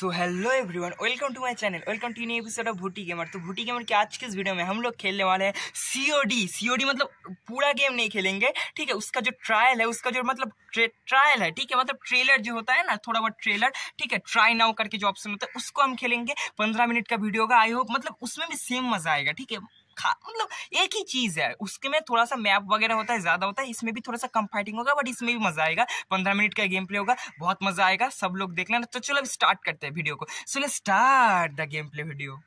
so hello everyone welcome to my channel welcome to new episode of Bhooti gamer तो Bhooti gamer के आज के इस वीडियो में हम लोग खेलने वाले हैं सीओडी सीओडी मतलब पूरा गेम नहीं खेलेंगे ठीक है उसका जो ट्रायल है उसका जो मतलब ट्रायल है ठीक है मतलब ट्रेलर जो होता है ना थोड़ा बहुत ट्रेलर ठीक है ट्राई नाउ करके जो ऑप्शन होता है उसको हम खेलेंगे पंद्रह मिनट का वीडियो का आई होप मतलब उसमें भी सेम मजा आएगा ठीक है खा मतलब एक ही चीज है उसके में थोड़ा सा मैप वगैरह होता है ज्यादा होता है इसमें भी थोड़ा सा कम फाइटिंग होगा बट इसमें भी मजा आएगा पंद्रह मिनट का गेम प्ले होगा बहुत मजा आएगा सब लोग देख लेना तो चलो स्टार्ट करते हैं वीडियो को so start the game play video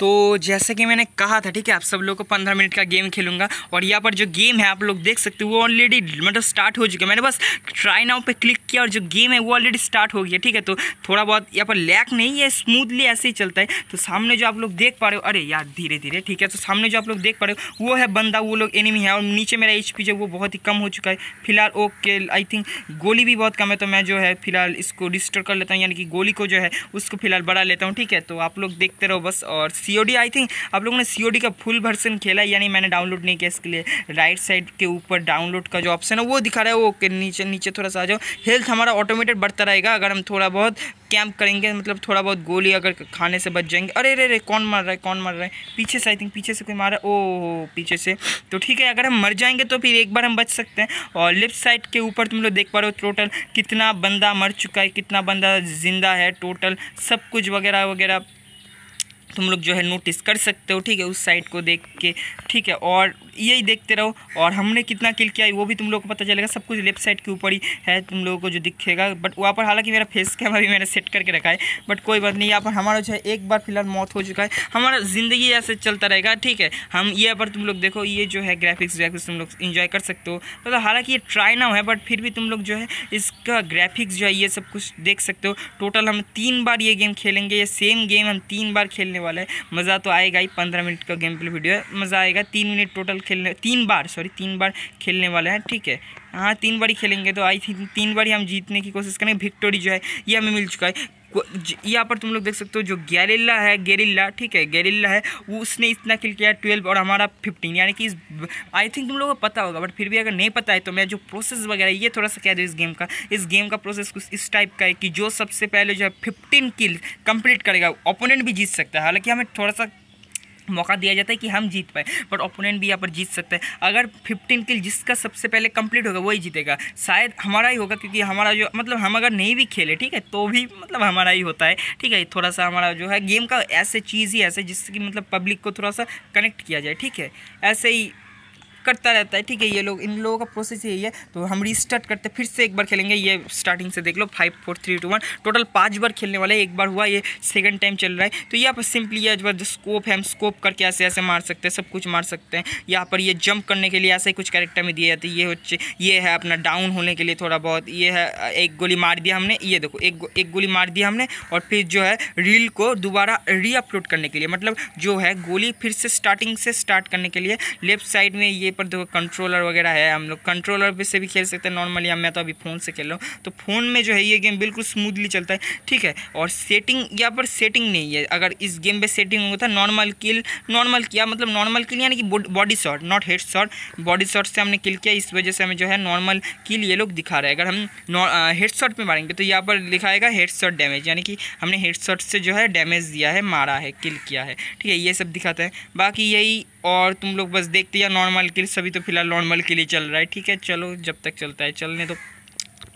तो जैसे कि मैंने कहा था ठीक है आप सब लोग को पंद्रह मिनट का गेम खेलूंगा और यहाँ पर जो गेम है आप लोग देख सकते हो वो ऑलरेडी मतलब स्टार्ट हो चुका है मैंने बस ट्राई नाउ पे क्लिक किया और जो गेम है वो ऑलरेडी स्टार्ट हो गया ठीक है तो थोड़ा बहुत यहाँ पर लैक नहीं है स्मूथली ऐसे ही चलता है तो सामने जो आप लोग देख पा रहे हो अरे यार धीरे धीरे ठीक है तो सामने जो आप लोग देख पा रहे हो वो है बंदा वो लोग एनिमी है और नीचे मेरा एच जो वो बहुत ही कम हो चुका है फिलहाल ओके आई थिंक गोली भी बहुत कम है तो मैं जो है फिलहाल इसको डिस्टर्ब कर लेता हूँ यानी कि गोली को जो है उसको फिलहाल बढ़ा लेता हूँ ठीक है तो आप लोग देखते रहो बस और सी आई थिंक आप लोगों ने सी का फुल वर्सन खेला यानी मैंने डाउनलोड नहीं किया इसके लिए राइट साइड के ऊपर डाउनलोड का जो ऑप्शन है वो दिखा रहा है वो नीचे नीचे थोड़ा सा आ जाओ हेल्थ हमारा ऑटोमेटेड बढ़ता रहेगा अगर हम थोड़ा बहुत कैंप करेंगे मतलब थोड़ा बहुत गोली अगर खाने से बच जाएंगे अरे अरे अरे कौन मार रहा है कौन मार रहा है पीछे से आई थिंक पीछे से कोई मार रहा है ओ पीछे से तो ठीक है अगर हम मर जाएंगे तो फिर एक बार हम बच सकते हैं और लेफ्ट साइड के ऊपर तुम लोग देख पा रहे हो टोटल कितना बंदा मर चुका है कितना बंदा ज़िंदा है टोटल सब कुछ वगैरह वगैरह तुम लोग जो है नोटिस कर सकते हो ठीक है उस साइड को देख के ठीक है और यही देखते रहो और हमने कितना किल किया है वो भी तुम लोग को पता चलेगा सब कुछ लेफ्ट साइड के ऊपर ही है तुम लोगों को जो दिखेगा बट वहाँ पर हालांकि मेरा फेस कैमरा भी मैंने सेट करके रखा है बट कोई बात नहीं यहाँ पर हमारा जो है एक बार फिलहाल मौत हो चुका है हमारा ज़िंदगी ऐसे चलता रहेगा ठीक है हम ये पर तुम लोग देखो ये जो है ग्राफिक्स व्राफिक्स तुम लोग इन्जॉय कर सकते हो मतलब हालाँकि ये ट्राई ना हो बट फिर भी तुम लोग जो है इसका ग्राफिक्स जो है ये सब कुछ देख सकते हो टोटल हम तीन बार ये गेम खेलेंगे ये सेम गेम हम तीन बार खेलने वाला है मज़ा तो आएगा ही पंद्रह मिनट का गेम प्ले वीडियो है मज़ा आएगा तीन मिनट टोटल खेलने तीन बार सॉरी तीन बार खेलने वाले हैं ठीक है हाँ तीन बार ही खेलेंगे तो आई थिंक तीन बार ही हम जीतने की कोशिश करेंगे विक्टोरी जो है ये हमें मिल चुका है यहाँ पर तुम लोग देख सकते हो जो गैरिल्ला है गैरिल्ला ठीक है गैरिल्ला है वो उसने इतना किल किया ट्वेल्व और हमारा फिफ्टीन यानी कि इस आई थिंक तुम लोगों को पता होगा बट फिर भी अगर नहीं पता है तो मैं जो प्रोसेस वगैरह ये थोड़ा सा कह दूँ इस गेम का इस गेम का प्रोसेस कुछ इस टाइप का है कि जो सबसे पहले जो है फिफ्टीन किल कंप्लीट करेगा ओपोनेंट भी जीत सकता है हालांकि हमें थोड़ा सा मौका दिया जाता है कि हम जीत पाए पर ओपोनेंट भी यहाँ पर जीत सकते हैं अगर 15 किल जिसका सबसे पहले कंप्लीट होगा वही जीतेगा शायद हमारा ही होगा क्योंकि हमारा जो मतलब हम अगर नहीं भी खेले ठीक है तो भी मतलब हमारा ही होता है ठीक है थोड़ा सा हमारा जो है गेम का ऐसे चीज़ ही ऐसे जिससे कि मतलब पब्लिक को थोड़ा सा कनेक्ट किया जाए ठीक है ऐसे ही करता रहता है ठीक है ये लोग इन लोगों का प्रोसेस यही है तो हम रिस्टार्ट करते फिर से एक बार खेलेंगे ये स्टार्टिंग से देख लो five four three two one total पाँच बार खेलने वाले एक बार हुआ ये सेकंड टाइम चल रहा है तो यहाँ पर सिंपली यह जो स्कोप है हम स्कोप करके ऐसे ऐसे मार सकते हैं सब कुछ मार सकते हैं यहाँ पर ये जंप करने के लिए ऐसे कुछ कैरेक्टर में दिए जाते ये ये है अपना डाउन होने के लिए थोड़ा बहुत ये है एक गोली मार दिया हमने ये देखो एक एक गोली मार दिया हमने और फिर जो है रील को दोबारा रीअपलोड करने के लिए मतलब जो है गोली फिर से स्टार्टिंग से स्टार्ट करने के लिए लेफ्ट साइड में ये पर देखो कंट्रोलर वगैरह है हम लोग कंट्रोलर से भी खेल सकते हैं नॉर्मली हम मैं तो अभी फ़ोन से खेल रहा हूँ तो फ़ोन में जो है ये गेम बिल्कुल स्मूथली चलता है ठीक है और सेटिंग यहाँ पर सेटिंग नहीं है अगर इस गेम पर सेटिंग होता नॉर्मल किल नॉर्मल किया मतलब नॉर्मल किल यानी कि body shot not head shot body shot से हमने किल किया इस वजह से हमें जो है नॉर्मल किल ये लोग दिखा रहे हैं अगर हम हेड शॉट में मारेंगे तो यहाँ पर लिखाएगा हेड शॉट डैमेज यानी कि हमने हेड शॉट से जो है डैमेज दिया है मारा है किल किया है ठीक है ये सब दिखाता है बाकी यही और तुम लोग बस देखते या नॉर्मल के लिए सभी तो फिलहाल नॉर्मल के लिए चल रहा है ठीक है चलो जब तक चलता है चलने तो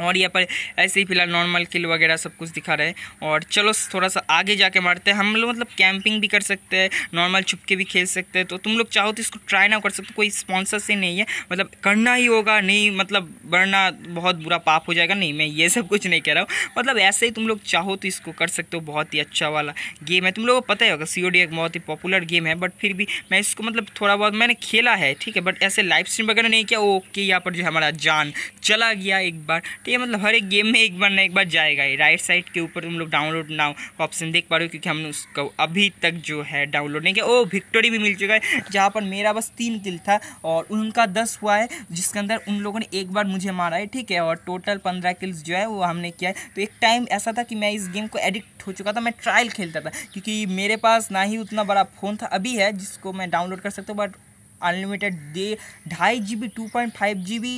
और यहाँ पर ऐसे ही फिलहाल नॉर्मल किल वगैरह सब कुछ दिखा रहे हैं और चलो थोड़ा सा आगे जाके मारते हैं हम लोग मतलब कैंपिंग भी कर सकते हैं नॉर्मल छुपके भी खेल सकते हैं तो तुम लोग चाहो तो इसको ट्राई ना कर सकते कोई स्पॉन्सर से नहीं है मतलब करना ही होगा नहीं मतलब बढ़ना बहुत बुरा पाप हो जाएगा नहीं मैं ये सब कुछ नहीं कह रहा हूँ मतलब ऐसे ही तुम लोग चाहो तो इसको कर सकते हो बहुत ही अच्छा वाला गेम है तुम लोगों को पता ही होगा सी एक बहुत ही पॉपुलर गेम है बट फिर भी मैं इसको मतलब थोड़ा बहुत मैंने खेला है ठीक है बट ऐसे लाइव स्ट्रीम वगैरह नहीं किया ओके यहाँ पर जो हमारा जान चला गया एक बार तो ये मतलब हर एक गेम में एक बार ना एक बार जाएगा ही राइट साइड के ऊपर तुम लोग डाउनलोड ना ऑप्शन देख पा रहे हो क्योंकि हमने उसको अभी तक जो है डाउनलोड नहीं किया ओ विक्टोरी भी मिल चुका है जहाँ पर मेरा बस तीन किल था और उनका दस हुआ है जिसके अंदर उन लोगों ने एक बार मुझे मारा है ठीक है और टोटल पंद्रह किल्स जो है वो हमने किया है तो एक टाइम ऐसा था कि मैं इस गेम को एडिक्ट हो चुका था मैं ट्रायल खेलता था क्योंकि मेरे पास ना ही उतना बड़ा फ़ोन था अभी है जिसको मैं डाउनलोड कर सकता हूँ बट अनलिमिटेड दे ढाई G B two point five G B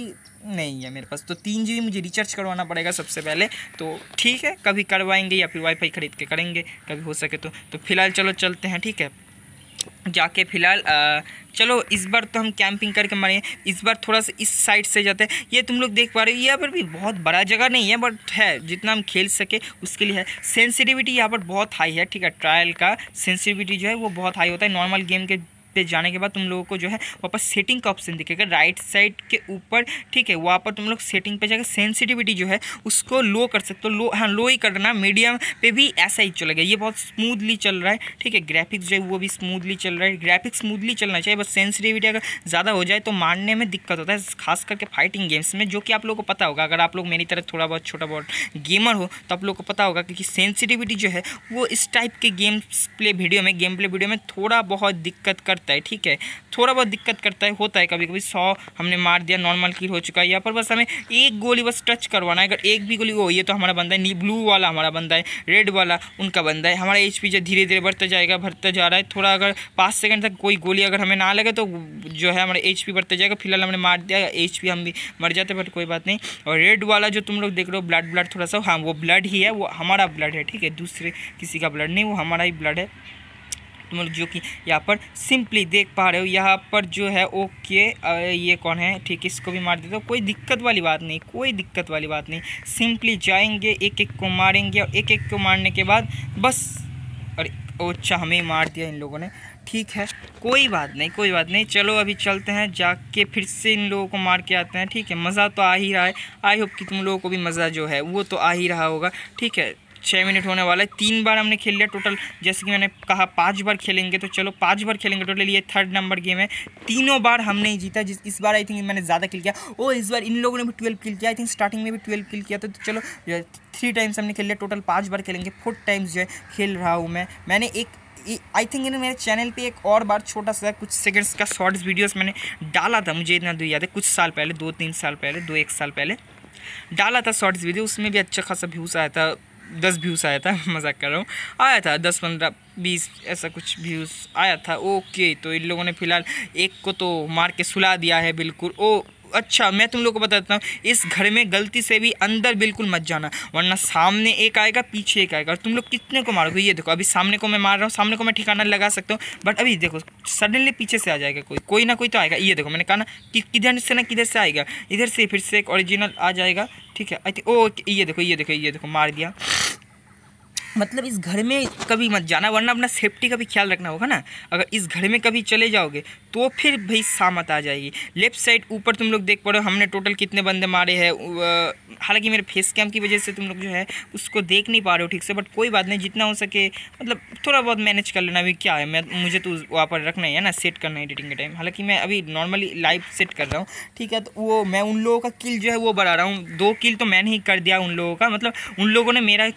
नहीं है मेरे पास तो तीन जी बी मुझे रिचार्ज करवाना पड़ेगा सबसे पहले तो ठीक है कभी करवाएंगे या फिर वाईफाई ख़रीद के करेंगे कभी हो सके तो तो फिलहाल चलो चलते हैं ठीक है जाके फिलहाल चलो इस बार तो हम कैंपिंग करके मारे इस बार थोड़ा सा इस साइड से जाते हैं ये तुम लोग देख पा रहे हो यहाँ पर भी बहुत बड़ा जगह नहीं है बट है जितना हम खेल सके उसके लिए है सेंसिटिविटी यहाँ पर बहुत हाई है ठीक है ट्रायल का सेंसिटिविटी जो है वो बहुत हाई होता है नॉर्मल गेम के पे जाने के बाद तुम लोगों को जो है वहाँ पर सेटिंग का ऑप्शन दिखेगा राइट साइड के ऊपर ठीक है वहाँ पर तुम लोग सेटिंग पे जाकर सेंसिटिविटी जो है उसको लो कर सकते हो लो हाँ लो ही करना मीडियम पे भी ऐसा ही चलेगा ये बहुत स्मूथली चल रहा है ठीक है ग्राफिक्स जो है वो भी स्मूथली चल रहा है ग्राफिक्स स्मूथली चलना चाहिए बस सेंसिटिविटी अगर ज़्यादा हो जाए तो मारने में दिक्कत होता है खास करके फाइटिंग गेम्स में जो कि आप लोग को पता होगा अगर आप लोग मेरी तरह थोड़ा बहुत छोटा बहुत गेमर हो तो आप लोग को पता होगा क्योंकि सेंसिटिविटी जो है वो इस टाइप के गेम्स प्ले वीडियो में गेम प्ले वीडियो में थोड़ा बहुत दिक्कत कर करता है ठीक है थोड़ा बहुत दिक्कत करता है होता है कभी कभी सौ हमने मार दिया नॉर्मल किल हो चुका है यहाँ पर बस हमें एक गोली बस टच करवाना है अगर एक भी गोली हो ये तो हमारा बंदा है नी ब्लू वाला हमारा बंदा है रेड वाला उनका बंदा है हमारा एच पी धीरे धीरे बढ़ता जाएगा बढ़ता जा रहा है थोड़ा अगर पाँच सेकंड तक कोई गोली अगर हमें ना लगे तो जो है हमारा एच बढ़ता जाएगा फिलहाल हमने मार दिया एच हम भी मर जाते बट कोई बात नहीं और रेड वाला जो तुम लोग देख रहे हो ब्लड ब्लड थोड़ा सा हाँ वो ब्लड ही है वो हमारा ब्लड है ठीक है दूसरे किसी का ब्लड नहीं वो हमारा ही ब्लड है तुम लोग जो कि यहाँ पर सिंपली देख पा रहे हो यहाँ पर जो है ओके ये कौन है ठीक इसको भी मार देते हो कोई दिक्कत वाली बात नहीं कोई दिक्कत वाली बात नहीं सिंपली जाएंगे एक एक को मारेंगे और एक एक को मारने के बाद बस अरे अच्छा हमें मार दिया इन लोगों ने ठीक है कोई बात नहीं कोई बात नहीं चलो अभी चलते हैं जाके फिर से इन लोगों को मार के आते हैं ठीक है मज़ा तो आ ही रहा है आई होप कि तुम लोगों को भी मज़ा जो है वो तो आ ही रहा होगा ठीक है छः मिनट होने वाला है तीन बार हमने खेल लिया टोटल जैसे कि मैंने कहा पाँच बार खेलेंगे तो चलो पाँच बार खेलेंगे टोटल ये थर्ड नंबर गेम है तीनों बार हमने ही जीता जिस इस बार आई थिंक मैंने ज़्यादा किल किया और इस बार इन लोगों ने भी ट्वेल्व किल किया आई थिंक स्टार्टिंग में भी ट्वेल्व किल किया था तो, तो चलो थ्री टाइम्स हमने खेल लिया टोटल पाँच बार खेलेंगे फोर्थ टाइम्स जो है खेल रहा हूँ मैं मैंने एक आई थिंक मेरे चैनल पे एक और बार छोटा सा कुछ सेकंड्स का शॉर्ट्स वीडियोस मैंने डाला था मुझे इतना तो याद है कुछ साल पहले दो तीन साल पहले दो एक साल पहले डाला था शॉर्ट्स वीडियो उसमें भी अच्छा खासा व्यूज़ आया था दस व्यूज़ आया था मजाक कर रहा हूँ आया था दस पंद्रह बीस ऐसा कुछ व्यूज़ आया था ओके तो इन लोगों ने फ़िलहाल एक को तो मार के सुला दिया है बिल्कुल ओ अच्छा मैं तुम लोग को बता देता हूँ इस घर में गलती से भी अंदर बिल्कुल मत जाना वरना सामने एक आएगा पीछे एक आएगा और तुम लोग कितने को मारोगे ये देखो अभी सामने को मैं मार रहा हूँ सामने को मैं ठिकाना लगा सकता हूँ बट अभी देखो सडनली पीछे से आ जाएगा कोई कोई ना कोई तो आएगा ये देखो मैंने कहा ना कि किधर से ना किधर से आएगा इधर से फिर से एक ओरिजिनल आ जाएगा ठीक है आई ओ ये देखो ये देखो ये देखो मार दिया मतलब इस घर में कभी मत जाना वरना अपना सेफ्टी का भी ख्याल रखना होगा ना अगर इस घर में कभी चले जाओगे तो फिर भाई सामत आ जाएगी लेफ्ट साइड ऊपर तुम लोग देख पा रहे हो हमने टोटल कितने बंदे मारे हैं हालांकि मेरे फेस कैम की वजह से तुम लोग जो है उसको देख नहीं पा रहे हो ठीक से बट कोई बात नहीं जितना हो सके मतलब थोड़ा बहुत मैनेज कर लेना अभी क्या है मैं मुझे तो वहाँ पर रखना ही है ना सेट करना है एडिटिंग के टाइम हालाँकि मैं अभी नॉर्मली लाइव सेट कर रहा हूँ ठीक है तो वो मैं उन लोगों का किल जो है वो बढ़ा रहा हूँ दो किल तो मैंने ही कर दिया उन लोगों का मतलब उन लोगों ने मेरा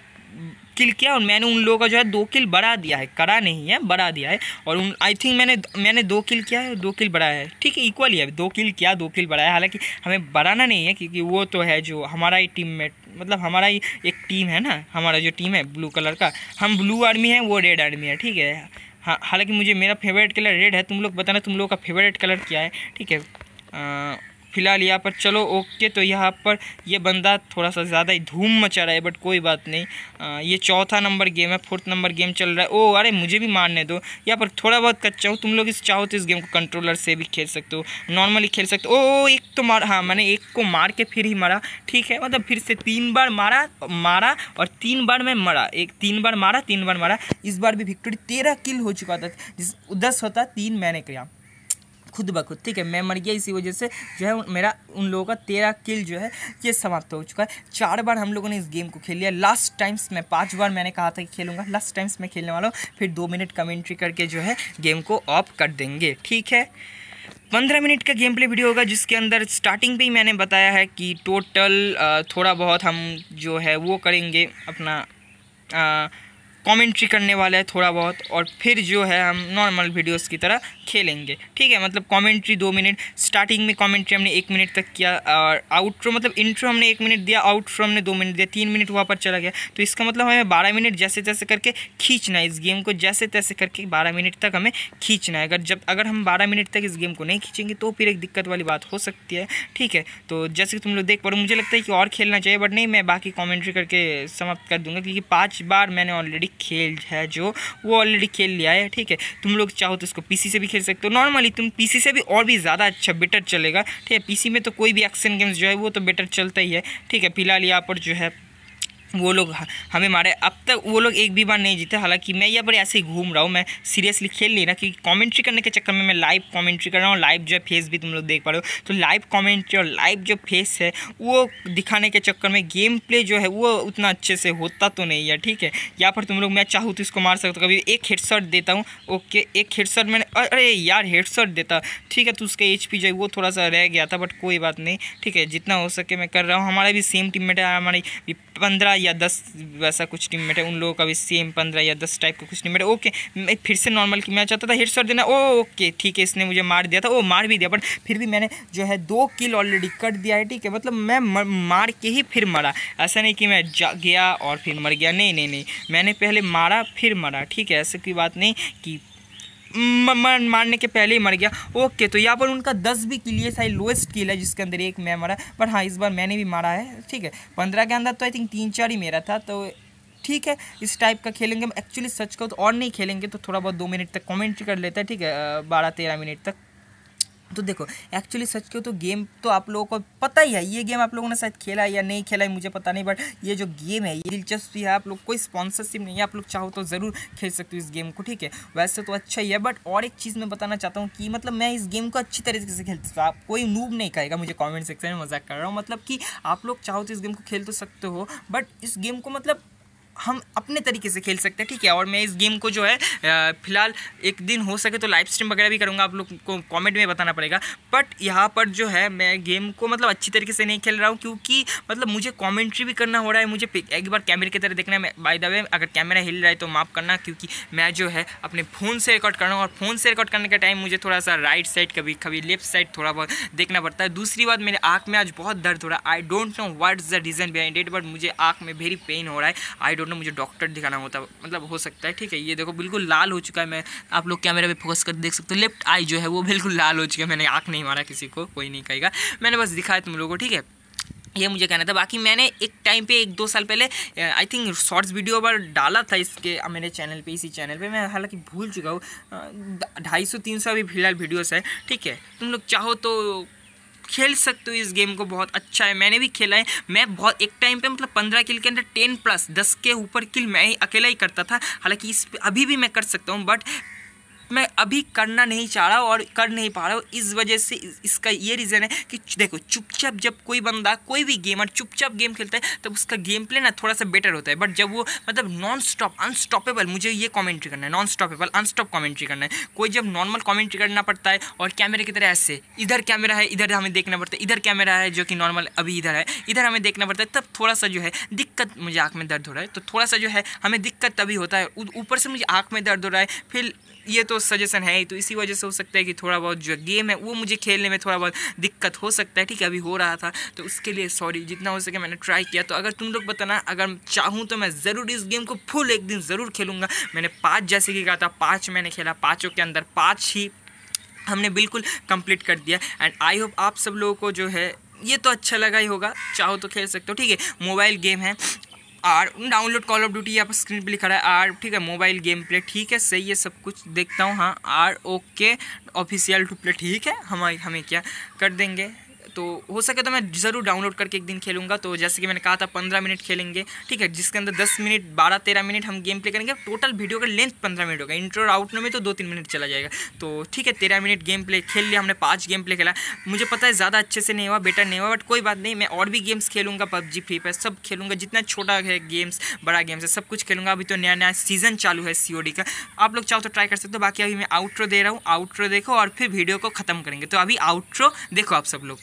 किल किया और मैंने उन लोगों का जो है दो किल बढ़ा दिया है करा नहीं है बढ़ा दिया है और उन आई थिंक मैंने मैंने दो किल किया है दो किल बढ़ाया है ठीक है इक्वल ही है दो किल किया दो किल बढ़ाया हालांकि हमें बढ़ाना नहीं है क्योंकि वो तो है जो हमारा ही टीम में मतलब हमारा ही एक टीम है ना हमारा जो टीम है ब्लू कलर का हम ब्लू आर्मी है वो रेड आर्मी है ठीक है हाँ हालांकि मुझे मेरा फेवरेट कलर रेड है तुम लोग बताना तुम लोगों का फेवरेट कलर क्या है ठीक है फिलहाल यहाँ पर चलो ओके तो यहाँ पर ये बंदा थोड़ा सा ज़्यादा ही धूम मचा रहा है बट कोई बात नहीं आ, ये चौथा नंबर गेम है फोर्थ नंबर गेम चल रहा है ओ अरे मुझे भी मारने दो यहाँ पर थोड़ा बहुत कच्चा हो तुम लोग इस चाहो तो इस गेम को कंट्रोलर से भी खेल सकते हो नॉर्मली खेल सकते हो ओ, एक तो मार हाँ मैंने एक को मार के फिर ही मारा ठीक है मतलब फिर से तीन बार मारा मारा और तीन बार मैं मरा एक तीन बार मारा तीन बार मारा इस बार भी विक्टोरी तेरह किल हो चुका था जिस दस होता तीन मैंने किया खुद ब खुद ठीक है मैं मर गया इसी वजह से जो है मेरा उन लोगों का तेरह किल जो है ये समाप्त हो चुका है चार बार हम लोगों ने इस गेम को खेल लिया लास्ट टाइम्स मैं पाँच बार मैंने कहा था कि खेलूँगा लास्ट टाइम्स मैं खेलने वाला हूँ फिर दो मिनट कमेंट्री करके जो है गेम को ऑफ कर देंगे ठीक है पंद्रह मिनट का गेम प्ले वीडियो होगा जिसके अंदर स्टार्टिंग पे ही मैंने बताया है कि टोटल थोड़ा बहुत हम जो है वो करेंगे अपना आ, कमेंट्री करने वाला है थोड़ा बहुत और फिर जो है हम नॉर्मल वीडियोस की तरह खेलेंगे ठीक है मतलब कमेंट्री दो मिनट स्टार्टिंग में कमेंट्री हमने एक मिनट तक किया और आउट्रो मतलब इंट्रो हमने एक मिनट दिया आउट्रो हमने दो मिनट दिया तीन मिनट वहाँ पर चला गया तो इसका मतलब हमें बारह मिनट जैसे तैसे करके खींचना है इस गेम को जैसे तैसे करके बारह मिनट तक हमें खींचना है अगर जब अगर हम बारह मिनट तक इस गेम को नहीं खींचेंगे तो फिर एक दिक्कत वाली बात हो सकती है ठीक है तो जैसे कि तुम लोग देख पा रहे मुझे लगता है कि और खेलना चाहिए बट नहीं मैं बाकी कॉमेंट्री करके समाप्त कर दूँगा क्योंकि पाँच बार मैंने ऑलरेडी खेल है जो वो ऑलरेडी खेल लिया है ठीक है तुम लोग चाहो तो इसको पीसी से भी खेल सकते हो नॉर्मली तुम पीसी से भी और भी ज़्यादा अच्छा बेटर चलेगा ठीक है पीसी में तो कोई भी एक्शन गेम्स जो है वो तो बेटर चलता ही है ठीक है फिलहाल यहाँ पर जो है वो लोग हमें मारे अब तक वो लोग एक भी बार नहीं जीते हालांकि मैं यहाँ पर ऐसे ही घूम रहा हूँ मैं सीरियसली खेल नहीं रहा क्योंकि कमेंट्री करने के चक्कर में मैं लाइव कमेंट्री कर रहा हूँ लाइव जो है फेस भी तुम लोग देख पा रहे हो तो लाइव कमेंट्री और लाइव जो फेस है वो दिखाने के चक्कर में गेम प्ले जो है वो उतना अच्छे से होता तो नहीं है ठीक है या पर तुम लोग मैं चाहूँ तो इसको मार सकता कभी एक हेडसर्ट देता हूँ ओके एक हेडसर्ट मैंने अरे यार हेडसर्ट देता ठीक है तो उसका एच जो है वो थोड़ा सा रह गया था बट कोई बात नहीं ठीक है जितना हो सके मैं कर रहा हूँ हमारा भी सेम टीम है हमारी पंद्रह या दस वैसा कुछ टीममेट है उन लोगों का भी सेम पंद्रह या दस टाइप का कुछ टीममेट है ओके मैं फिर से नॉर्मल की मैं चाहता था हिट शॉट देना ओ oh, ओके ठीक है इसने मुझे मार दिया था ओ oh, मार भी दिया बट फिर भी मैंने जो है दो किल ऑलरेडी कट दिया है ठीक है मतलब मैं मार के ही फिर मरा ऐसा नहीं कि मैं जा गया और फिर मर गया नहीं नहीं नहीं मैंने पहले मारा फिर मरा ठीक है ऐसे कोई बात नहीं कि मारने के पहले ही मर गया ओके तो यहाँ पर उनका दस भी किल है लोएस्ट किल है जिसके अंदर एक मैं मरा पर हाँ इस बार मैंने भी मारा है ठीक है पंद्रह के अंदर तो आई थिंक तीन चार ही मेरा था तो ठीक है इस टाइप का खेलेंगे एक्चुअली सच का तो और नहीं खेलेंगे तो थोड़ा बहुत दो मिनट तक कमेंट्री कर लेते हैं ठीक है बारह तेरह मिनट तक तो देखो एक्चुअली सच क्यों तो गेम तो आप लोगों को पता ही है ये गेम आप लोगों ने शायद खेला है या नहीं खेला है मुझे पता नहीं बट ये जो गेम है ये दिलचस्प है आप लोग कोई स्पॉन्सरशिप नहीं है आप लोग चाहो तो ज़रूर खेल सकते हो इस गेम को ठीक है वैसे तो अच्छा ही है बट और एक चीज़ मैं बताना चाहता हूँ कि मतलब मैं इस गेम को अच्छी तरीके से खेलता था आप कोई नूब नहीं कहेगा मुझे कॉमेंट सेक्शन में मजाक कर रहा हूँ मतलब कि आप लोग चाहो तो इस गेम को खेल तो सकते हो बट इस गेम को मतलब हम अपने तरीके से खेल सकते हैं ठीक है और मैं इस गेम को जो है फिलहाल एक दिन हो सके तो लाइव स्ट्रीम वगैरह भी करूँगा आप लोग को कमेंट में बताना पड़ेगा बट यहाँ पर जो है मैं गेम को मतलब अच्छी तरीके से नहीं खेल रहा हूँ क्योंकि मतलब मुझे कॉमेंट्री भी करना हो रहा है मुझे एक बार कैमरे की तरह देखना है बाय द वे अगर कैमरा हिल रहा है तो माफ़ करना क्योंकि मैं जो है अपने फ़ोन से रिकॉर्ड कर रहा हूँ और फ़ोन से रिकॉर्ड करने का टाइम मुझे थोड़ा सा राइट साइड कभी कभी लेफ्ट साइड थोड़ा बहुत देखना पड़ता है दूसरी बात मेरे आँख में आज बहुत दर्द हो रहा है I don't know what is the reason behind it but मुझे आँख में वेरी पेन हो रहा है आई डोंट नो मुझे डॉक्टर दिखाना होता मतलब हो सकता है ठीक है ये देखो बिल्कुल लाल हो चुका है मैं आप लोग कैमरे पे फोकस कर देख सकते हो लेफ्ट आई जो है वो बिल्कुल लाल हो चुका है मैंने आँख नहीं मारा किसी को कोई नहीं कहेगा मैंने बस दिखाया तुम लोगों को ठीक है ये मुझे कहना था बाकी मैंने एक टाइम पे एक दो साल पहले आई थिंक शॉर्ट्स वीडियो पर डाला था इसके मेरे चैनल पे इसी चैनल पे मैं हालांकि भूल चुका हूँ ढाई सौ तीन सौ अभी फिलहाल वीडियोस है ठीक है तुम लोग चाहो तो खेल सकते हो इस गेम को बहुत अच्छा है मैंने भी खेला है मैं बहुत एक टाइम पे मतलब पंद्रह किल के अंदर टेन प्लस दस के ऊपर किल मैं ही अकेला ही करता था हालांकि इस अभी भी मैं कर सकता हूँ बट मैं अभी करना नहीं चाह रहा और कर नहीं पा रहा हूँ इस वजह से इसका ये रीज़न है कि देखो चुपचाप जब कोई बंदा कोई भी गेमर चुपचाप गेम खेलता है तब उसका गेम प्ले ना थोड़ा सा बेटर होता है बट जब वो मतलब नॉन स्टॉप अनस्टॉपेबल मुझे ये कमेंट्री करना है नॉन स्टॉपेबल अनस्टॉप कॉमेंट्री करना है कोई जब नॉर्मल कॉमेंट्री करना पड़ता है और कैमरे की तरह ऐसे इधर कैमरा है इधर हमें देखना पड़ता है इधर कैमरा है जो कि नॉर्मल अभी इधर है इधर हमें देखना पड़ता है तब थोड़ा सा जो है दिक्कत मुझे आँख में दर्द हो रहा है तो थोड़ा सा जो है हमें दिक्कत तभी होता है ऊपर से मुझे आँख में दर्द हो रहा है फिर ये तो सजेशन है ही तो इसी वजह से हो सकता है कि थोड़ा बहुत जो गेम है वो मुझे खेलने में थोड़ा बहुत दिक्कत हो सकता है ठीक है अभी हो रहा था तो उसके लिए सॉरी जितना हो सके मैंने ट्राई किया तो अगर तुम लोग बताना अगर चाहूँ तो मैं ज़रूर इस गेम को फुल एक दिन ज़रूर खेलूँगा मैंने पाँच जैसे कि कहा था पाँच मैंने खेला पाँचों के अंदर पाँच ही हमने बिल्कुल कंप्लीट कर दिया एंड आई होप आप सब लोगों को जो है ये तो अच्छा लगा ही होगा चाहो तो खेल सकते हो ठीक है मोबाइल गेम है आर डाउनलोड कॉल ऑफ ड्यूटी यहाँ पर स्क्रीन पे लिखा रहा है आर ठीक है मोबाइल गेम प्ले ठीक है सही है सब कुछ देखता हूँ हाँ आर ओके ऑफिशियल टू प्ले ठीक है हम हमें क्या कर देंगे तो हो सके तो मैं ज़रूर डाउनलोड करके एक दिन खेलूँगा तो जैसे कि मैंने कहा था पंद्रह मिनट खेलेंगे ठीक है जिसके अंदर दस मिनट बारह तेरह मिनट हम गेम प्ले करेंगे टोटल वीडियो का लेंथ पंद्रह मिनट होगा इंट्रो और आउटनो में तो दो तीन मिनट चला जाएगा तो ठीक है तेरह मिनट गेम प्ले खेल लिया हमने पाँच गेम प्ले खेला मुझे पता है ज़्यादा अच्छे से नहीं हुआ बेटर नहीं हुआ बट कोई बात नहीं मैं और भी गेम्स खेलूँगा पबजी फ्री फायर सब खेलूँगा जितना छोटा है गेम्स बड़ा गेम्स है सब कुछ खेलूँगा अभी तो नया नया सीज़न चालू है सी का आप लोग चाहो तो ट्राई कर सकते हो बाकी अभी मैं आउट्रो दे रहा हूँ आउट्रो देखो और फिर वीडियो को ख़त्म करेंगे तो अभी आउट्रो देखो आप सब लोग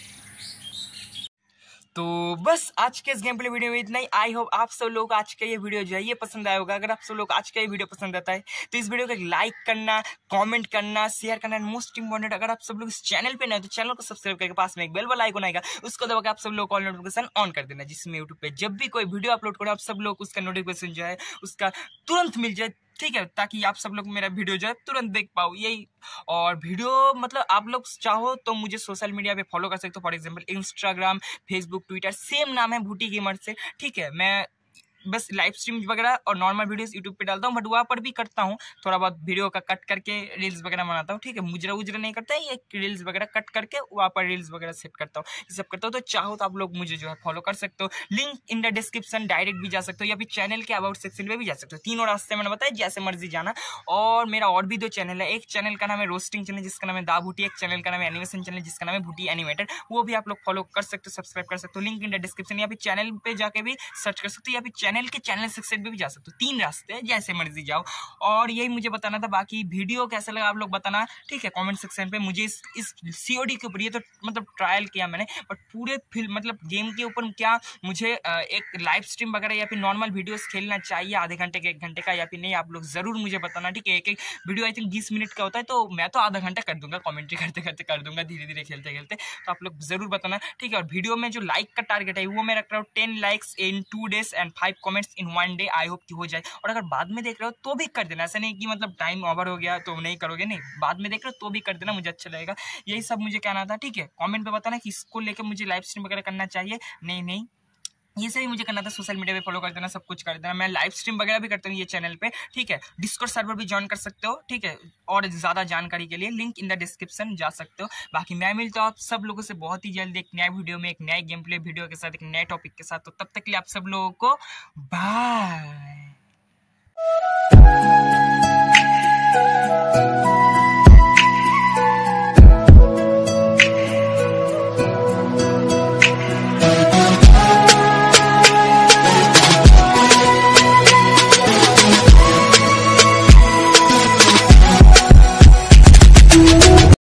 तो बस आज के इस गेम प्ले वीडियो में इतना ही आई होप आप सब लोग आज का ये वीडियो जो है ये पसंद आया होगा अगर आप सब लोग आज का ये वीडियो पसंद आता है तो इस वीडियो को लाइक करना कमेंट करना शेयर करना मोस्ट इंपॉर्टेंट अगर आप सब लोग इस चैनल पे नए तो चैनल को सब्सक्राइब करके पास में एक बेल वाला आइकन आएगा उसको दबाकर आप सब लोग ऑल नोटिफिकेशन ऑन कर देना जिसमें यूट्यूब पर जब भी कोई वीडियो अपलोड करो आप सब लोग उसका नोटिफिकेशन जो है उसका तुरंत मिल जाए ठीक है ताकि आप सब लोग मेरा वीडियो जो है तुरंत देख पाओ यही और वीडियो मतलब आप लोग चाहो तो मुझे सोशल मीडिया पे फॉलो कर सकते हो for example Instagram Facebook Twitter same नाम है भूटी गेमर से ठीक है मैं बस लाइव स्ट्रीम वगैरह और नॉर्मल वीडियोस यूट्यूब पे डालता हूँ बट वहाँ पर भी करता हूँ थोड़ा बहुत वीडियो का कट करके रील्स वगैरह बनाता हूँ ठीक है मुजरा उजरा नहीं करता है ये रील्स वगैरह कट करके वहाँ पर रील्स वगैरह सेट करता हूँ ये सब करता हूँ तो चाहो तो आप लोग मुझे जो है फॉलो कर सकते हो link in the description direct भी जा सकते हो या फिर चैनल के अबाउट सेक्शन में भी जा सकते हो तीनों रास्ते मैंने बताया जैसे मर्जी जाना और मेरा और भी दो चैनल है एक चैनल का नाम है रोस्टिंग चैनल जिसका नाम है दा भूटी एक चैनल का नाम है एनिमेशन चैनल जिसका नाम है भूटी एनिमेटेड वो भी आप लोग फॉलो कर सकते हो सब्सक्राइब कर सकते हो लिंक इन द डिस्क्रिप्शन या फिर चैनल पर जाकर भी सर्च कर सकते हो या फिर चैनल के चैनल सेक्शन पे भी जा सकते हो तीन रास्ते हैं जैसे मर्जी जाओ और यही मुझे बताना था बाकी वीडियो कैसा लगा आप लोग बताना ठीक है कमेंट सेक्शन पे मुझे इस इस सीओडी के ऊपर ये तो मतलब ट्रायल किया मैंने बट पूरे फिल्म मतलब गेम के ऊपर क्या मुझे एक लाइव स्ट्रीम वगैरह या फिर नॉर्मल वीडियोज खेलना चाहिए आधे घंटे के एक घंटे का या फिर नहीं आप लोग ज़रूर मुझे बताना ठीक है एक एक वीडियो आई थिंक बीस मिनट का होता है तो मैं तो आधा घंटा कर दूंगा कॉमेंट्री करते करते कर दूंगा धीरे धीरे खेलते खेलते तो आप लोग ज़रूर बताना ठीक है और वीडियो में जो लाइक का टारगेट है वो मैं रख रहा हूँ ten likes in two days and five comments in one day I hope कि हो जाए और अगर बाद में देख रहे हो तो भी कर देना ऐसा नहीं कि मतलब टाइम ओवर हो गया तो नहीं करोगे नहीं बाद में देख रहे हो तो भी कर देना मुझे अच्छा लगेगा यही सब मुझे कहना था ठीक है कॉमेंट पर बताना कि इसको लेकर मुझे लाइव स्ट्रीम वगैरह करना चाहिए नहीं नहीं ये सही मुझे करना था सोशल मीडिया पे फॉलो कर देना सब कुछ कर देना मैं लाइव स्ट्रीम वगैरह भी करता हूँ ये चैनल पे ठीक है डिस्कॉर्ड सर्वर भी ज्वाइन कर सकते हो ठीक है और ज़्यादा जानकारी के लिए लिंक इन द डिस्क्रिप्शन जा सकते हो बाकी मैं मिलता हूँ आप सब लोगों से बहुत ही जल्द एक नया वीडियो में एक नए गेम प्ले वीडियो के साथ एक नए टॉपिक के साथ तो तब तक के लिए आप सब लोगों को बाय